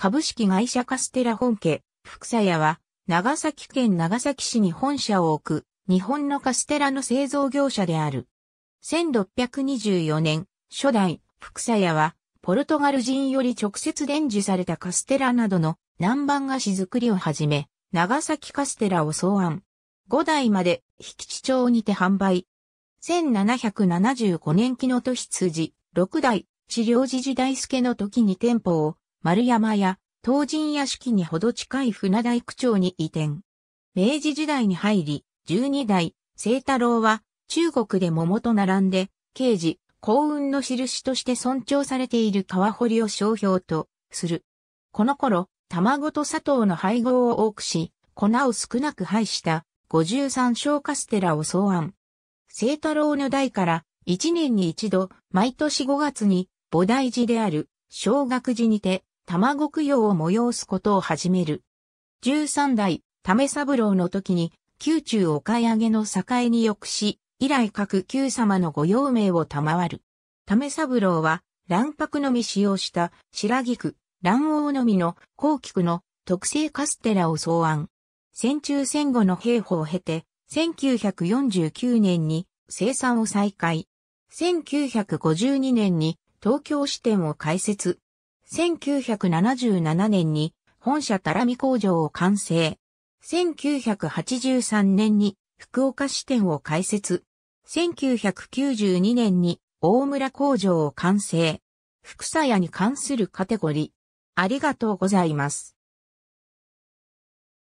株式会社カステラ本家、福佐屋は、長崎県長崎市に本社を置く、日本のカステラの製造業者である。1624年、初代、福佐屋は、ポルトガル人より直接伝授されたカステラなどの南蛮菓子作りをはじめ、長崎カステラを草案。5代まで、引地町にて販売。1775年期の都羊、6代、治療時時大助の時に店舗を丸山や東神屋敷にほど近い船大区町に移転。明治時代に入り、十二代、清太郎は中国で桃と並んで、刑事、幸運の印として尊重されている川堀を商標とする。この頃、卵と砂糖の配合を多くし、粉を少なく配した五十三小カステラを草案。清太郎の代から一年に一度、毎年五月に菩提寺である小学寺にて卵供養を催すことを始める。13代、為三郎の時に、宮中お買い上げの境に抑し、以来各宮様の御用命を賜る。為三郎は、卵白のみ使用した白菊、卵黄のみの高菊の特製カステラを草案。戦中戦後の兵法を経て、1949年に生産を再開。1952年に東京支店を開設。1977年に本社たらみ工場を完成。1983年に福岡支店を開設。1992年に大村工場を完成。福鞘に関するカテゴリー。ありがとうございます。